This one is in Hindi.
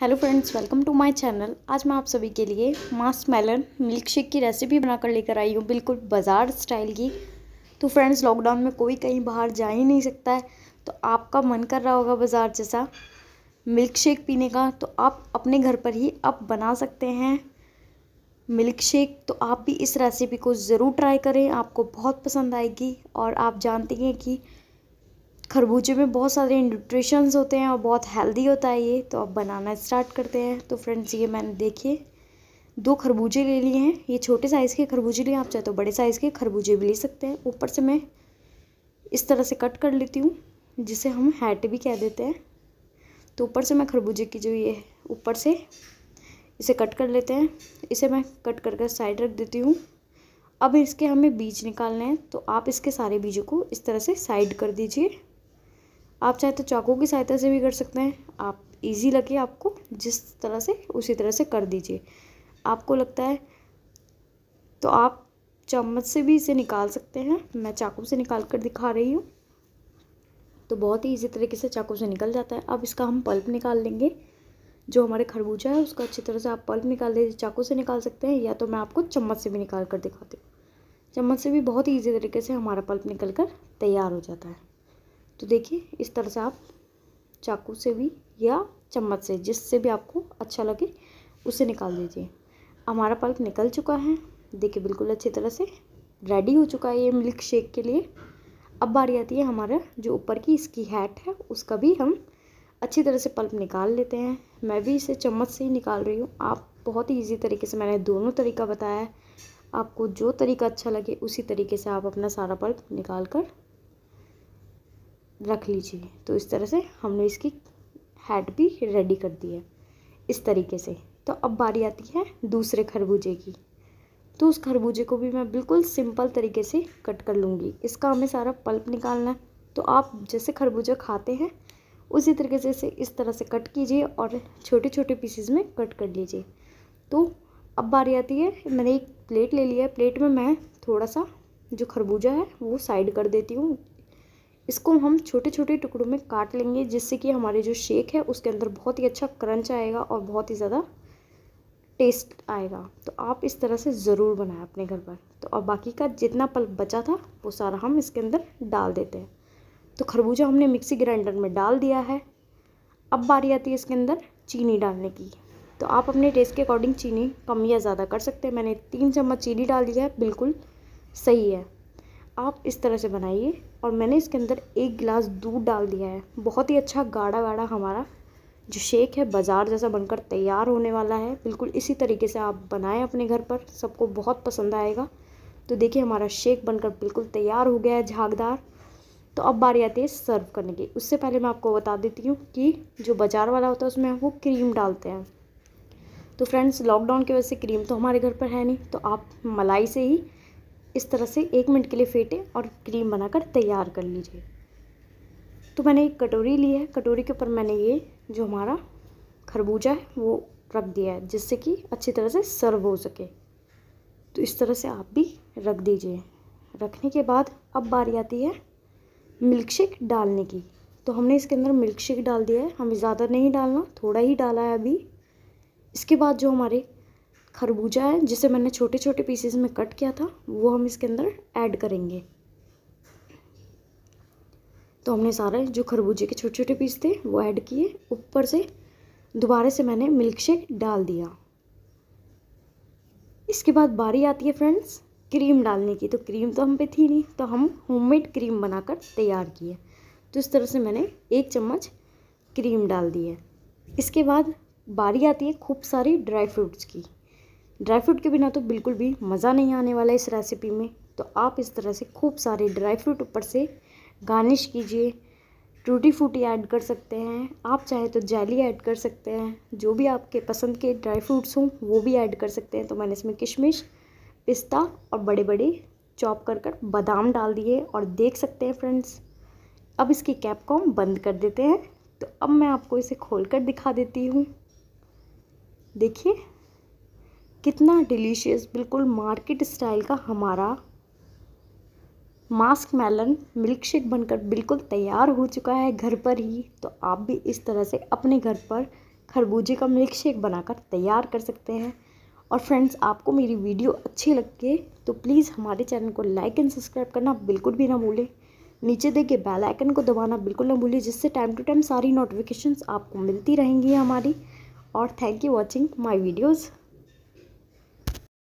hello friends welcome to my channel आज मैं आप सभी के लिए मास मेलन मिल्क शेक की रेसिपी बनाकर लेकर आई हूँ बिल्कुल बाज़ार स्टाइल की तो फ्रेंड्स लॉकडाउन में कोई कहीं बाहर जा ही नहीं सकता है तो आपका मन कर रहा होगा बाज़ार जैसा मिल्क शेक पीने का तो आप अपने घर पर ही अब बना सकते हैं मिल्क शेक तो आप भी इस रेसिपी को ज़रूर ट्राई करें आपको बहुत पसंद आएगी और आप जानते हैं कि खरबूजे में बहुत सारे न्यूट्रिशंस होते हैं और बहुत हेल्दी होता है ये तो अब बनाना स्टार्ट करते हैं तो फ्रेंड्स ये मैंने देखिए दो खरबूजे ले लिए हैं ये छोटे साइज़ के खरबूजे लिए आप चाहे तो बड़े साइज़ के खरबूजे भी ले सकते हैं ऊपर से मैं इस तरह से कट कर लेती हूँ जिसे हम हैट भी कह देते हैं तो ऊपर से मैं खरबूजे की जो ये ऊपर से इसे कट कर लेते हैं इसे मैं कट कर कर साइड रख देती हूँ अब इसके हमें बीज निकालने हैं तो आप इसके सारे बीजों को इस तरह से साइड कर दीजिए आप चाहे तो चाकू की सहायता से भी कर सकते हैं आप ईजी लगे आपको जिस तरह से उसी तरह से कर दीजिए आपको लगता है तो आप चम्मच से भी इसे निकाल सकते हैं मैं चाकू से निकाल कर दिखा रही हूँ तो बहुत ही इजी तरीके से चाकू से निकल जाता है अब इसका हम पल्प निकाल लेंगे जो हमारे खरबूजा है उसका अच्छी तरह से आप पल्प निकाल दीजिए चाकू से निकाल सकते हैं या तो मैं आपको चम्मच से भी निकाल कर दिखाती हूँ चम्मच से भी बहुत ही ईजी तरीके से हमारा पल्प निकल कर तैयार हो जाता है तो देखिए इस तरह से आप चाकू से भी या चम्मच से जिससे भी आपको अच्छा लगे उसे निकाल दीजिए हमारा पल्प निकल चुका है देखिए बिल्कुल अच्छी तरह से रेडी हो चुका है ये मिल्क शेक के लिए अब बारी आती है हमारा जो ऊपर की इसकी हैट है उसका भी हम अच्छी तरह से पल्प निकाल लेते हैं मैं भी इसे चम्मच से ही निकाल रही हूँ आप बहुत ही ईजी तरीके से मैंने दोनों तरीका बताया है आपको जो तरीका अच्छा लगे उसी तरीके से आप अपना सारा पल्प निकाल कर रख लीजिए तो इस तरह से हमने इसकी हेड भी रेडी कर दी है इस तरीके से तो अब बारी आती है दूसरे खरबूजे की तो उस खरबूजे को भी मैं बिल्कुल सिंपल तरीके से कट कर लूँगी इसका हमें सारा पल्प निकालना है तो आप जैसे खरबूजा खाते हैं उसी तरीके से इसे इस तरह से कट कीजिए और छोटे छोटे पीसेज में कट कर लीजिए तो अब बारी आती है मैंने एक प्लेट ले लिया है प्लेट में मैं थोड़ा सा जो खरबूजा है वो साइड कर देती हूँ इसको हम छोटे छोटे टुकड़ों में काट लेंगे जिससे कि हमारे जो शेक है उसके अंदर बहुत ही अच्छा क्रंच आएगा और बहुत ही ज़्यादा टेस्ट आएगा तो आप इस तरह से ज़रूर बनाएं अपने घर पर तो और बाकी का जितना पल बचा था वो सारा हम इसके अंदर डाल देते हैं तो खरबूजा हमने मिक्सी ग्राइंडर में डाल दिया है अब बारी आती है इसके अंदर चीनी डालने की तो आप अपने टेस्ट के अकॉर्डिंग चीनी कम या ज़्यादा कर सकते हैं मैंने तीन चम्मच चीनी डाल दिया है बिल्कुल सही है आप इस तरह से बनाइए और मैंने इसके अंदर एक गिलास दूध डाल दिया है बहुत ही अच्छा गाढ़ा गाढ़ा हमारा जो शेक है बाज़ार जैसा बनकर तैयार होने वाला है बिल्कुल इसी तरीके से आप बनाएं अपने घर पर सबको बहुत पसंद आएगा तो देखिए हमारा शेक बनकर बिल्कुल तैयार हो गया है झागदार तो अब बारी आती है सर्व करने की उससे पहले मैं आपको बता देती हूँ कि जो बाज़ार वाला होता है उसमें वो क्रीम डालते हैं तो फ्रेंड्स लॉकडाउन की वजह से क्रीम तो हमारे घर पर है नहीं तो आप मलाई से ही इस तरह से एक मिनट के लिए फेंटे और क्रीम बनाकर तैयार कर लीजिए तो मैंने एक कटोरी ली है कटोरी के ऊपर मैंने ये जो हमारा खरबूजा है वो रख दिया है जिससे कि अच्छी तरह से सर्व हो सके तो इस तरह से आप भी रख दीजिए रखने के बाद अब बारी आती है मिल्कशेक डालने की तो हमने इसके अंदर मिल्कशेक डाल दिया है हमें ज़्यादा नहीं डालना थोड़ा ही डाला है अभी इसके बाद जो हमारे खरबूजा है जिसे मैंने छोटे छोटे पीसेस में कट किया था वो हम इसके अंदर ऐड करेंगे तो हमने सारे जो खरबूजे के छोटे छोटे पीस थे वो ऐड किए ऊपर से दोबारा से मैंने मिल्क शेक डाल दिया इसके बाद बारी आती है फ्रेंड्स क्रीम डालने की तो क्रीम तो हम पे थी नहीं तो हम होममेड क्रीम बनाकर तैयार किए तो इस तरह से मैंने एक चम्मच क्रीम डाल दी है इसके बाद बारी आती है खूब सारी ड्राई फ्रूट्स की ड्राई फ्रूट के बिना तो बिल्कुल भी मज़ा नहीं आने वाला इस रेसिपी में तो आप इस तरह से खूब सारे ड्राई फ्रूट ऊपर से गार्निश कीजिए टूटी फूटी ऐड कर सकते हैं आप चाहे तो जैली ऐड कर सकते हैं जो भी आपके पसंद के ड्राई फ्रूट्स हों वो भी ऐड कर सकते हैं तो मैंने इसमें किशमिश पिस्ता और बड़े बड़े चॉप कर कर बादाम डाल दिए और देख सकते हैं फ्रेंड्स अब इसकी कैप को हम बंद कर देते हैं तो अब मैं आपको इसे खोल कर दिखा देती हूँ देखिए कितना डिलीशियस बिल्कुल मार्केट स्टाइल का हमारा मास्क मेलन मिल्क शेक बनकर बिल्कुल तैयार हो चुका है घर पर ही तो आप भी इस तरह से अपने घर पर खरबूजे का मिल्क शेक बनाकर तैयार कर सकते हैं और फ्रेंड्स आपको मेरी वीडियो अच्छी लग के तो प्लीज़ हमारे चैनल को लाइक एंड सब्सक्राइब करना बिल्कुल भी ना भूलें नीचे देखिए बेल आइकन को दबाना बिल्कुल ना भूलिए जिससे टाइम टू टाइम सारी नोटिफिकेशंस आपको मिलती रहेंगी हमारी और thank you watching my videos